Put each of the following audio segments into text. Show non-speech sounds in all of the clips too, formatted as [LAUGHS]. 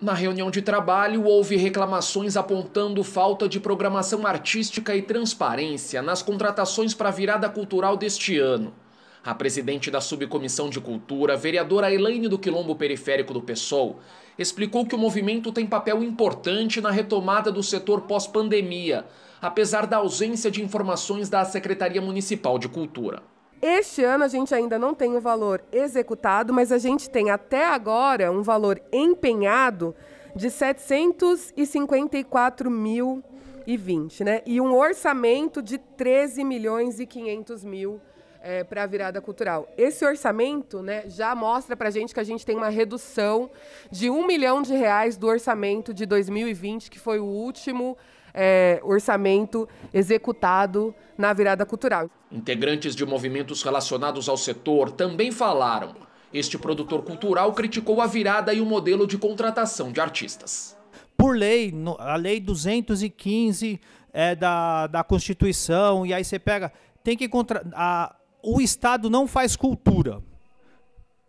Na reunião de trabalho, houve reclamações apontando falta de programação artística e transparência nas contratações para a virada cultural deste ano. A presidente da Subcomissão de Cultura, vereadora Elaine do Quilombo Periférico do PSOL, explicou que o movimento tem papel importante na retomada do setor pós-pandemia, apesar da ausência de informações da Secretaria Municipal de Cultura. Este ano a gente ainda não tem o valor executado, mas a gente tem até agora um valor empenhado de 754 mil e 20, né? E um orçamento de 13 milhões e 500 mil é, para a virada cultural. Esse orçamento né, já mostra para a gente que a gente tem uma redução de um milhão de reais do orçamento de 2020, que foi o último é, orçamento executado na virada cultural. Integrantes de movimentos relacionados ao setor também falaram. Este produtor cultural criticou a virada e o modelo de contratação de artistas. Por lei, a lei 215 é, da, da Constituição, e aí você pega, tem que contra, a, o Estado não faz cultura.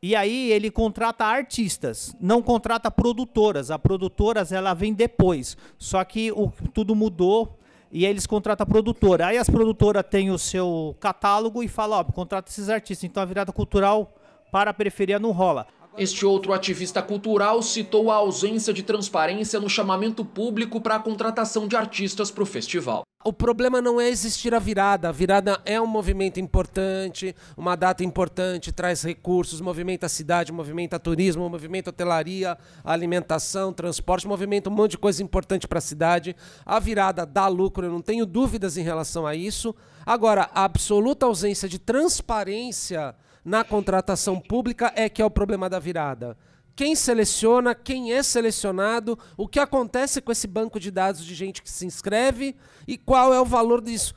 E aí ele contrata artistas, não contrata produtoras. A produtoras ela vem depois. Só que o, tudo mudou e aí eles contratam a produtora. Aí as produtoras têm o seu catálogo e falam, ó, contrata esses artistas. Então a virada cultural para a periferia não rola. Este outro ativista cultural citou a ausência de transparência no chamamento público para a contratação de artistas para o festival o problema não é existir a virada. A virada é um movimento importante, uma data importante, traz recursos, movimenta a cidade, movimenta turismo, movimenta hotelaria, alimentação, transporte, movimenta um monte de coisa importante para a cidade. A virada dá lucro, eu não tenho dúvidas em relação a isso. Agora, a absoluta ausência de transparência na contratação pública é que é o problema da virada quem seleciona, quem é selecionado, o que acontece com esse banco de dados de gente que se inscreve e qual é o valor disso.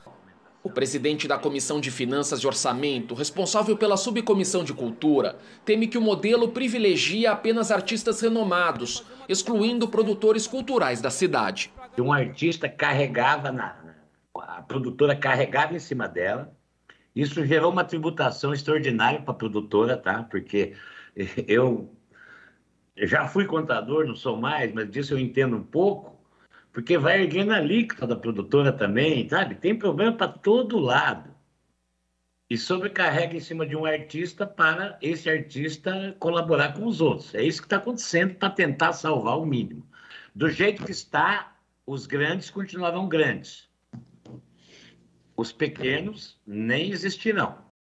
O presidente da Comissão de Finanças e Orçamento, responsável pela Subcomissão de Cultura, teme que o modelo privilegie apenas artistas renomados, excluindo produtores culturais da cidade. Um artista carregava, na, a produtora carregava em cima dela. Isso gerou uma tributação extraordinária para a produtora, tá? Porque [LAUGHS] eu já fui contador, não sou mais, mas disso eu entendo um pouco, porque vai erguendo a alíquota da produtora também, sabe? Tem problema para todo lado. E sobrecarrega em cima de um artista para esse artista colaborar com os outros. É isso que está acontecendo para tentar salvar o mínimo. Do jeito que está, os grandes continuarão grandes. Os pequenos nem existirão.